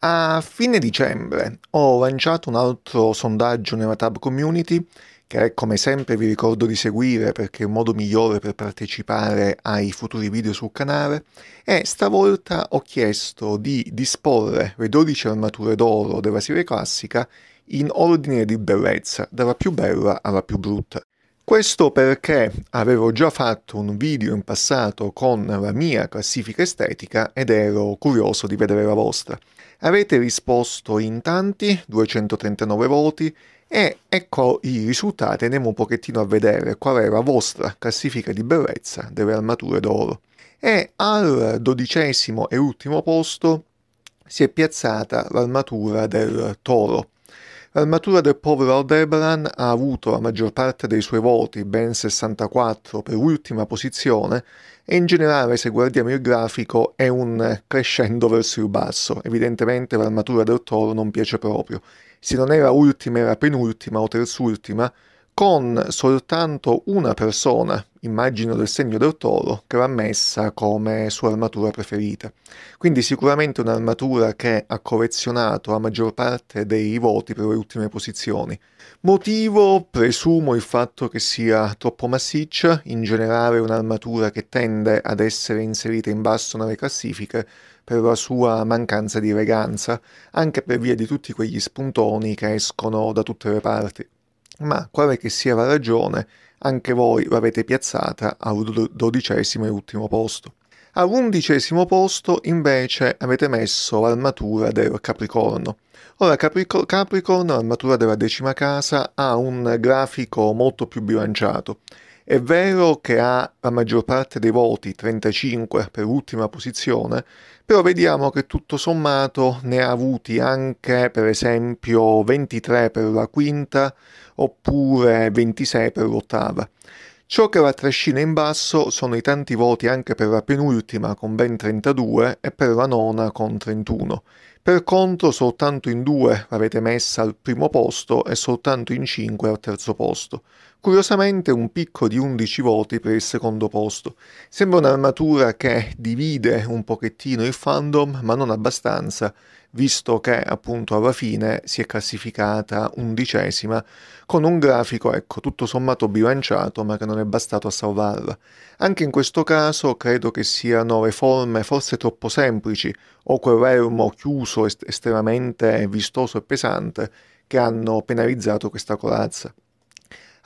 A fine dicembre ho lanciato un altro sondaggio nella Tab Community che come sempre vi ricordo di seguire perché è un modo migliore per partecipare ai futuri video sul canale e stavolta ho chiesto di disporre le 12 armature d'oro della serie classica in ordine di bellezza, dalla più bella alla più brutta. Questo perché avevo già fatto un video in passato con la mia classifica estetica ed ero curioso di vedere la vostra. Avete risposto in tanti, 239 voti, e ecco i risultati, andiamo un pochettino a vedere qual è la vostra classifica di bellezza delle armature d'oro. E al dodicesimo e ultimo posto si è piazzata l'armatura del toro. L'armatura del povero Aldebaran ha avuto la maggior parte dei suoi voti, ben 64 per ultima posizione, e in generale, se guardiamo il grafico, è un crescendo verso il basso. Evidentemente l'armatura del toro non piace proprio. Se non era ultima, era penultima o terzultima, con soltanto una persona, immagino del segno del toro, che l'ha messa come sua armatura preferita. Quindi sicuramente un'armatura che ha collezionato la maggior parte dei voti per le ultime posizioni. Motivo, presumo, il fatto che sia troppo massiccia, in generale un'armatura che tende ad essere inserita in basso nelle classifiche per la sua mancanza di eleganza, anche per via di tutti quegli spuntoni che escono da tutte le parti ma quale che sia la ragione, anche voi l'avete piazzata al dodicesimo e ultimo posto. All'undicesimo posto invece avete messo l'armatura del Capricorno. Ora Caprico- Capricorno, l'armatura della decima casa, ha un grafico molto più bilanciato. È vero che ha la maggior parte dei voti, 35 per ultima posizione, però vediamo che tutto sommato ne ha avuti anche per esempio 23 per la quinta, oppure 26 per l'ottava. Ciò che la trascina in basso sono i tanti voti anche per la penultima con ben 32 e per la nona con 31. Per contro soltanto in due l'avete messa al primo posto e soltanto in 5 al terzo posto. Curiosamente un picco di 11 voti per il secondo posto. Sembra un'armatura che divide un pochettino il fandom, ma non abbastanza, visto che appunto alla fine si è classificata undicesima con un grafico, ecco, tutto sommato bilanciato, ma che non è bastato a salvarla. Anche in questo caso credo che siano le forme forse troppo semplici, o quel remo chiuso est estremamente vistoso e pesante, che hanno penalizzato questa corazza.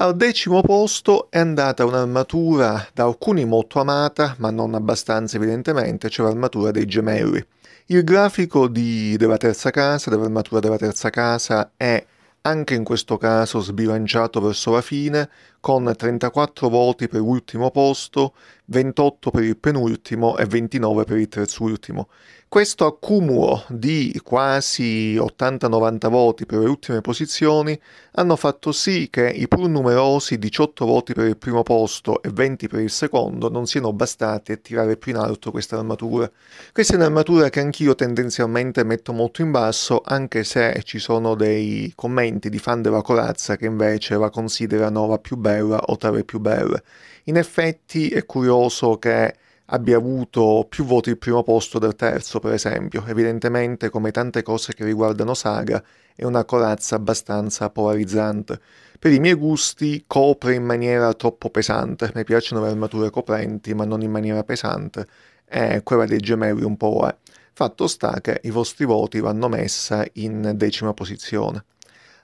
Al decimo posto è andata un'armatura da alcuni molto amata, ma non abbastanza evidentemente, cioè l'armatura dei gemelli. Il grafico di, della terza casa, dell'armatura della terza casa, è anche in questo caso sbilanciato verso la fine, con 34 voti per l'ultimo posto, 28 per il penultimo e 29 per il terzultimo. Questo accumulo di quasi 80-90 voti per le ultime posizioni hanno fatto sì che i pur numerosi 18 voti per il primo posto e 20 per il secondo non siano bastati a tirare più in alto questa armatura. Questa è un'armatura che anch'io tendenzialmente metto molto in basso, anche se ci sono dei commenti di fan della corazza che invece la considerano la più bella bella o tra le più belle. In effetti è curioso che abbia avuto più voti il primo posto del terzo, per esempio. Evidentemente, come tante cose che riguardano Saga, è una corazza abbastanza polarizzante. Per i miei gusti copre in maniera troppo pesante, mi piacciono le armature coprenti, ma non in maniera pesante, e quella dei gemelli un po' è. Eh. Fatto sta che i vostri voti vanno messa in decima posizione.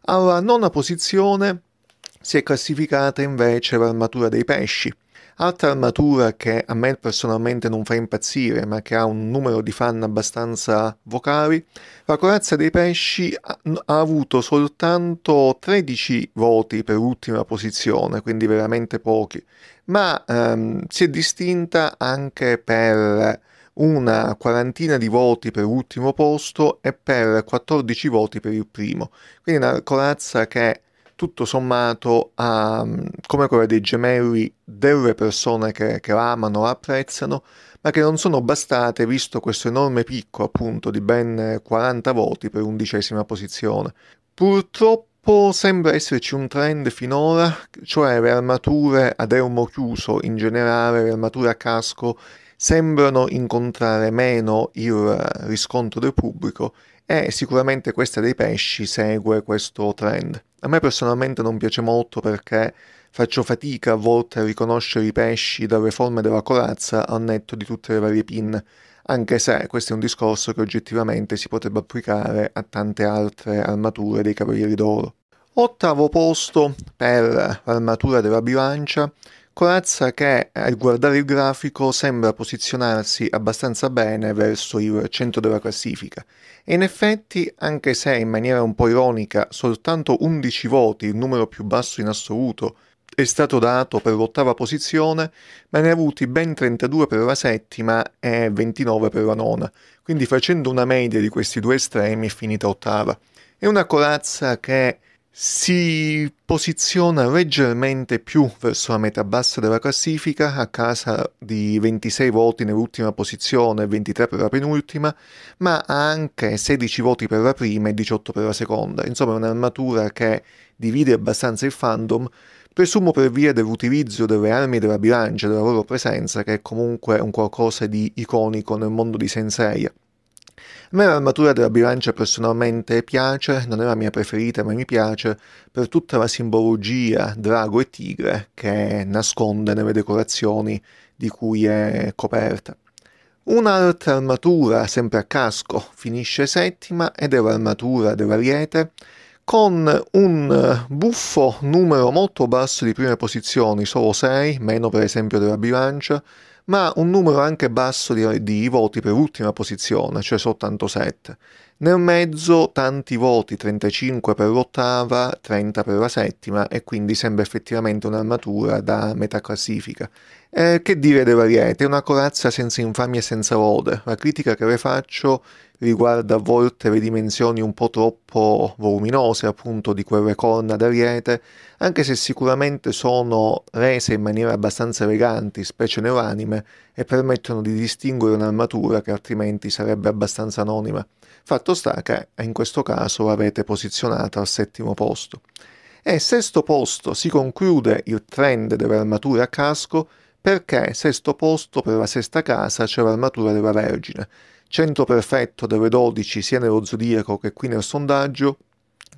Alla nona posizione si è classificata invece l'armatura dei pesci, Altra armatura che a me personalmente non fa impazzire, ma che ha un numero di fan abbastanza vocali, la corazza dei pesci ha, avuto soltanto 13 voti per ultima posizione, quindi veramente pochi, ma ehm, si è distinta anche per una quarantina di voti per l'ultimo posto e per 14 voti per il primo. Quindi una corazza che tutto sommato ha, come quella dei gemelli, delle persone che, che la amano, la apprezzano, ma che non sono bastate visto questo enorme picco appunto di ben 40 voti per undicesima posizione. Purtroppo sembra esserci un trend finora, cioè le armature ad elmo chiuso in generale, le armature a casco, sembrano incontrare meno il riscontro del pubblico e sicuramente questa dei pesci segue questo trend. A me personalmente non piace molto perché faccio fatica a volte a riconoscere i pesci dalle forme della corazza al netto di tutte le varie pin, anche se questo è un discorso che oggettivamente si potrebbe applicare a tante altre armature dei Cavalieri d'Oro. Ottavo posto per l'armatura della bilancia Corazza che eh, al guardare il grafico sembra posizionarsi abbastanza bene verso il centro della classifica e in effetti, anche se in maniera un po' ironica, soltanto 11 voti, il numero più basso in assoluto, è stato dato per l'ottava posizione, ma ne ha avuti ben 32 per la settima e 29 per la nona, quindi facendo una media di questi due estremi è finita ottava. È una corazza che si posiziona leggermente più verso la metà bassa della classifica, a casa di 26 voti nell'ultima posizione e 23 per la penultima, ma ha anche 16 voti per la prima e 18 per la seconda. Insomma è un'armatura che divide abbastanza il fandom, presumo per via dell'utilizzo delle armi della bilancia, della loro presenza, che è comunque un qualcosa di iconico nel mondo di Sensei. A me l'armatura della bilancia personalmente piace, non è la mia preferita ma mi piace per tutta la simbologia drago e tigre che nasconde nelle decorazioni di cui è coperta. Un'altra armatura, sempre a casco, finisce settima ed è l'armatura dell'ariete con un buffo numero molto basso di prime posizioni, solo 6, meno per esempio della bilancia, ma un numero anche basso di, di voti per ultima posizione, cioè soltanto 7. Nel mezzo tanti voti, 35 per l'ottava, 30 per la settima e quindi sembra effettivamente un'armatura da metà classifica. Eh, che dire dell'Ariete? una corazza senza infamia e senza lode. La critica che le faccio riguarda a volte le dimensioni un po' troppo voluminose appunto di quelle corna d'Ariete, anche se sicuramente sono rese in maniera abbastanza eleganti, specie nell'anime, e permettono di distinguere un'armatura che altrimenti sarebbe abbastanza anonima. Fatto sta che in questo caso l'avete posizionata al settimo posto. E sesto posto si conclude il trend delle armature a casco perché sesto posto per la sesta casa c'è l'armatura della Vergine, centro perfetto delle 12 sia nello zodiaco che qui nel sondaggio,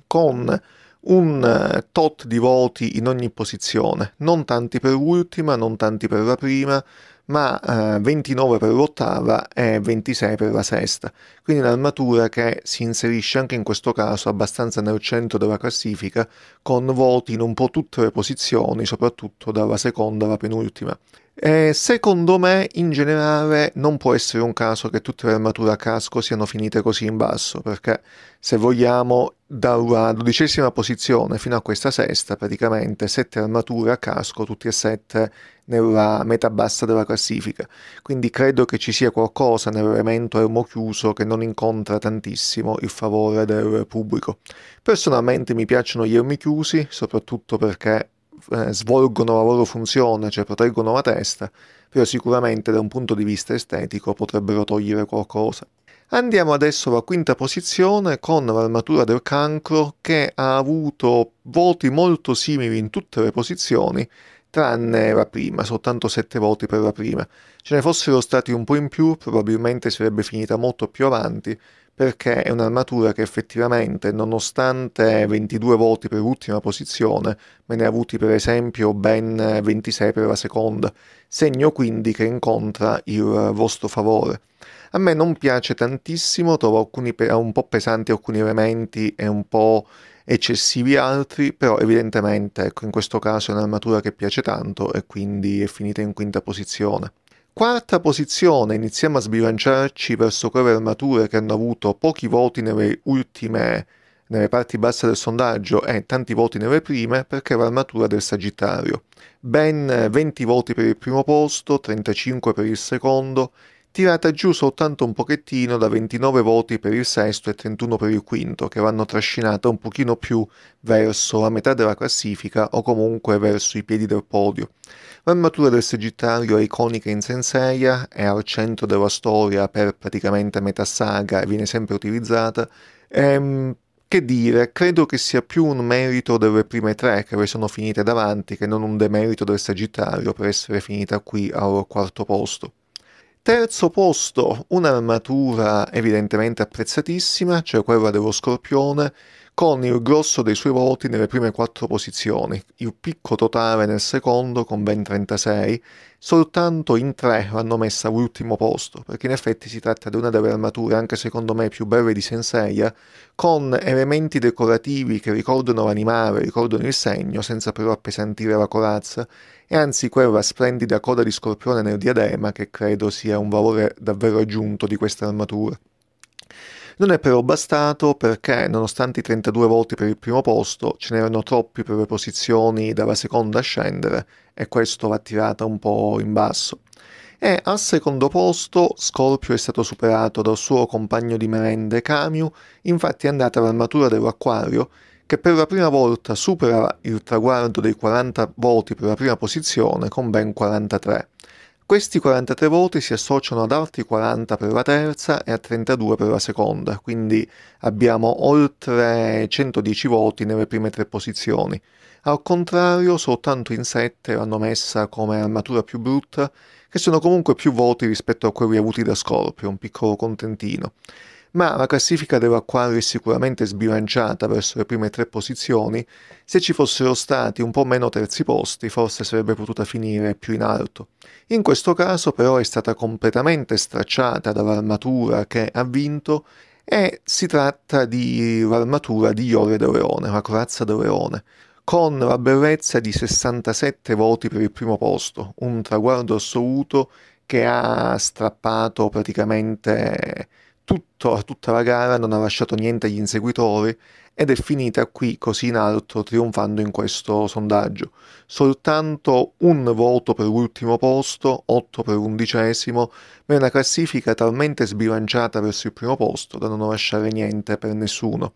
con un eh, tot di voti in ogni posizione, non tanti per l'ultima, non tanti per la prima, ma eh, 29 per l'ottava e 26 per la sesta. Quindi un'armatura che si inserisce anche in questo caso abbastanza nel centro della classifica, con voti in un po' tutte le posizioni, soprattutto dalla seconda alla penultima. E eh, secondo me, in generale, non può essere un caso che tutte le armature a casco siano finite così in basso, perché se vogliamo, dalla dodicesima posizione fino a questa sesta, praticamente sette armature a casco, tutte e sette nella metà bassa della classifica. Quindi credo che ci sia qualcosa nell'elemento ermo chiuso che non incontra tantissimo il favore del pubblico. Personalmente mi piacciono gli ermi chiusi, soprattutto perché eh, svolgono la loro funzione, cioè proteggono la testa, però sicuramente da un punto di vista estetico potrebbero togliere qualcosa. Andiamo adesso alla quinta posizione con l'armatura del cancro che ha avuto voti molto simili in tutte le posizioni tranne la prima, soltanto 7 voti per la prima. Ce ne fossero stati un po' in più probabilmente sarebbe finita molto più avanti, perché è un'armatura che effettivamente, nonostante 22 voti per l'ultima posizione, me ne ha avuti per esempio ben 26 per la seconda, segno quindi che incontra il vostro favore. A me non piace tantissimo, trovo alcuni, un po' pesanti alcuni elementi e un po' eccessivi altri, però evidentemente ecco, in questo caso è un'armatura che piace tanto e quindi è finita in quinta posizione quarta posizione iniziamo a sbilanciarci verso quelle armature che hanno avuto pochi voti nelle ultime, nelle parti basse del sondaggio e tanti voti nelle prime perché l'armatura del Sagittario. Ben 20 voti per il primo posto, 35 per il secondo, tirata giù soltanto un pochettino da 29 voti per il sesto e 31 per il quinto, che vanno trascinata un pochino più verso la metà della classifica o comunque verso i piedi del podio. L'armatura del Sagittario è iconica in Senseiya, è al centro della storia per praticamente metà saga e viene sempre utilizzata. Ehm, che dire, credo che sia più un merito delle prime tre che le sono finite davanti che non un demerito del Sagittario per essere finita qui al quarto posto. Terzo posto, un'armatura evidentemente apprezzatissima, cioè quella dello Scorpione, con il grosso dei suoi voti nelle prime quattro posizioni, il picco totale nel secondo con ben 36 soltanto in tre hanno messa all'ultimo posto, perché in effetti si tratta di una delle armature anche secondo me più belle di Senseiya, con elementi decorativi che ricordano l'animale, ricordano il segno, senza però appesantire la corazza, e anzi quella splendida coda di scorpione nel diadema che credo sia un valore davvero aggiunto di questa armatura. Non è però bastato perché, nonostante i 32 voti per il primo posto, ce n'erano troppi per le posizioni dalla seconda a scendere e questo l'ha tirata un po' in basso. E al secondo posto Scorpio è stato superato dal suo compagno di merende Camiu, infatti è andata l'armatura dell'acquario, che per la prima volta supera il traguardo dei 40 voti per la prima posizione con ben 43. Questi 43 voti si associano ad altri 40 per la terza e a 32 per la seconda, quindi abbiamo oltre 110 voti nelle prime tre posizioni. Al contrario, soltanto in 7 l'hanno messa come armatura più brutta, che sono comunque più voti rispetto a quelli avuti da Scorpio, un piccolo contentino ma la classifica della quale è sicuramente sbilanciata verso le prime tre posizioni, se ci fossero stati un po' meno terzi posti forse sarebbe potuta finire più in alto. In questo caso però è stata completamente stracciata dall'armatura che ha vinto e si tratta dell'armatura di Iore d'Oreone, la corazza d'Oreone, con la bellezza di 67 voti per il primo posto, un traguardo assoluto che ha strappato praticamente tutto, tutta la gara non ha lasciato niente agli inseguitori ed è finita qui così in alto trionfando in questo sondaggio. Soltanto un voto per l'ultimo posto, otto per l'undicesimo, ma è una classifica talmente sbilanciata verso il primo posto da non lasciare niente per nessuno.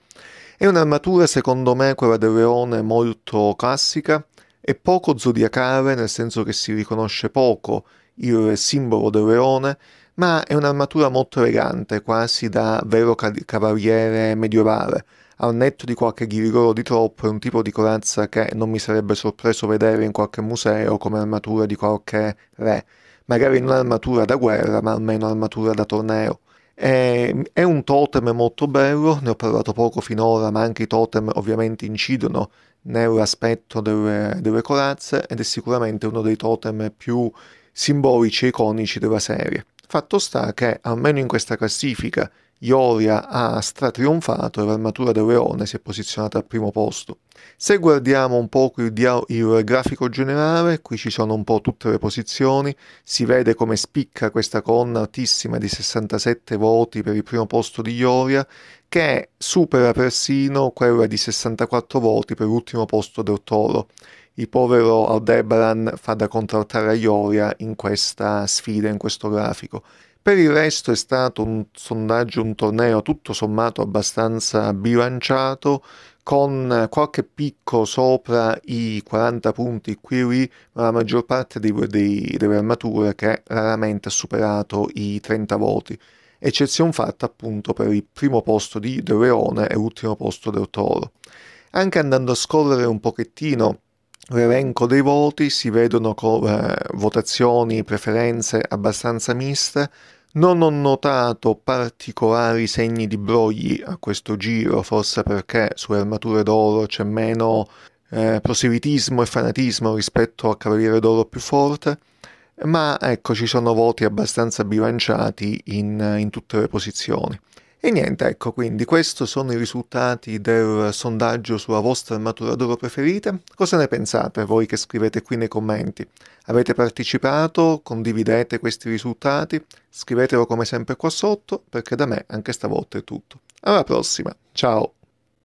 È un'armatura secondo me quella del leone molto classica e poco zodiacale nel senso che si riconosce poco il simbolo del leone ma è un'armatura molto elegante, quasi da vero cavaliere medievale. Al netto di qualche ghirigoro di troppo, è un tipo di corazza che non mi sarebbe sorpreso vedere in qualche museo come armatura di qualche re. Magari non armatura da guerra, ma almeno armatura da torneo. È, un totem molto bello, ne ho parlato poco finora, ma anche i totem ovviamente incidono nell'aspetto delle, delle corazze ed è sicuramente uno dei totem più simbolici e iconici della serie. Fatto sta che, almeno in questa classifica, Ioria ha stratrionfato e l'armatura del leone si è posizionata al primo posto. Se guardiamo un po' il, il, grafico generale, qui ci sono un po' tutte le posizioni, si vede come spicca questa colonna altissima di 67 voti per il primo posto di Ioria, che supera persino quella di 64 voti per l'ultimo posto del Toro il povero Aldebaran fa da contraltare a Ioria in questa sfida, in questo grafico. Per il resto è stato un sondaggio, un torneo tutto sommato abbastanza bilanciato, con qualche picco sopra i 40 punti qui e lì, ma la maggior parte dei, dei, delle armature che raramente ha superato i 30 voti, eccezione fatta appunto per il primo posto di De Leone e l'ultimo posto del Toro. Anche andando a scorrere un pochettino l'elenco dei voti, si vedono con eh, votazioni, preferenze abbastanza miste. Non ho notato particolari segni di brogli a questo giro, forse perché sulle armature d'oro c'è meno eh, proselitismo e fanatismo rispetto al Cavaliere d'Oro più forte, ma ecco ci sono voti abbastanza bilanciati in, in tutte le posizioni. E niente, ecco quindi questi sono i risultati del sondaggio sulla vostra armatura d'oro preferita. Cosa ne pensate voi che scrivete qui nei commenti? Avete partecipato? Condividete questi risultati? Scrivetelo come sempre qua sotto perché da me anche stavolta è tutto. Alla prossima, ciao!